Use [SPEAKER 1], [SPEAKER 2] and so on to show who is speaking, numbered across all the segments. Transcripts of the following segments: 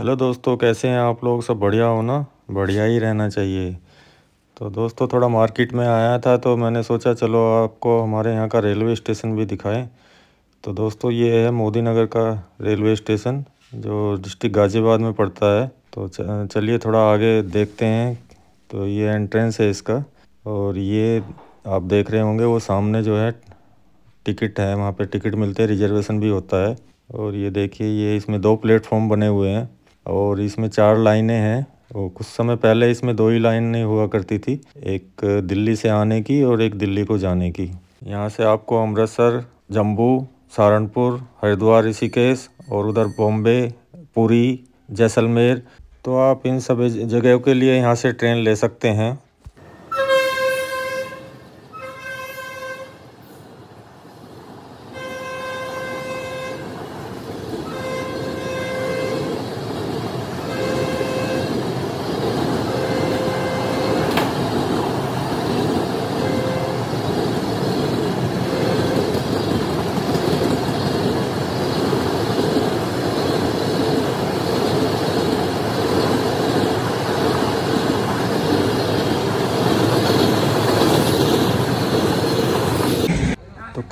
[SPEAKER 1] hello दोस्तों कैसे हैं आप लोग सब बढ़िया हो ना बढ़िया ही रहना चाहिए तो दोस्तों थोड़ा मार्केट में आया था तो मैंने सोचा चलो आपको हमारे यहाँ का रेलवे स्टेशन भी दिखाएं तो दोस्तों ये है मोदी नगर का रेलवे स्टेशन जो डिस्ट्रिक्ट गाज़ियाबाद में पड़ता है तो चलिए थोड़ा आगे देखते हैं तो ये एंट्रेंस है इसका और ये आप देख रहे होंगे वो सामने जो है टिकट है वहाँ पर टिकट मिलते हैं रिजर्वेशन भी होता है और ये देखिए ये इसमें दो प्लेटफॉर्म बने हुए हैं और इसमें चार लाइनें हैं और कुछ समय पहले इसमें दो ही नहीं हुआ करती थी एक दिल्ली से आने की और एक दिल्ली को जाने की यहाँ से आपको अमृतसर जम्बू सहारनपुर हरिद्वार ऋषिकेश और उधर बॉम्बे पुरी जैसलमेर तो आप इन सभी जगहों के लिए यहाँ से ट्रेन ले सकते हैं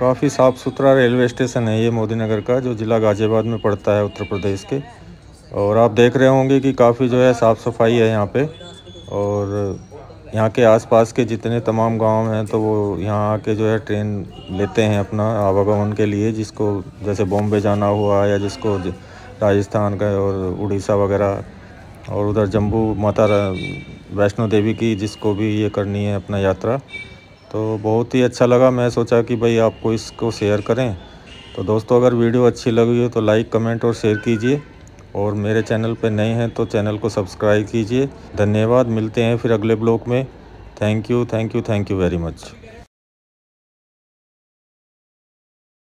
[SPEAKER 1] काफ़ी साफ़ सुथरा रेलवे स्टेशन है ये मोदी नगर का जो ज़िला गाज़ियाबाद में पड़ता है उत्तर प्रदेश के और आप देख रहे होंगे कि काफ़ी जो है साफ़ सफाई है यहाँ पे और यहाँ के आसपास के जितने तमाम गांव हैं तो वो यहाँ आके जो है ट्रेन लेते हैं अपना आवागमन के लिए जिसको जैसे बॉम्बे जाना हुआ या जिसको राजस्थान का और उड़ीसा वगैरह और उधर जम्बू माता वैष्णो देवी की जिसको भी ये करनी है अपना यात्रा तो बहुत ही अच्छा लगा मैं सोचा कि भाई आपको इसको शेयर करें तो दोस्तों अगर वीडियो अच्छी लगी हो तो लाइक कमेंट और शेयर कीजिए और मेरे चैनल पर नए हैं तो चैनल को सब्सक्राइब कीजिए धन्यवाद मिलते हैं फिर अगले ब्लॉग में thank you thank you thank you very much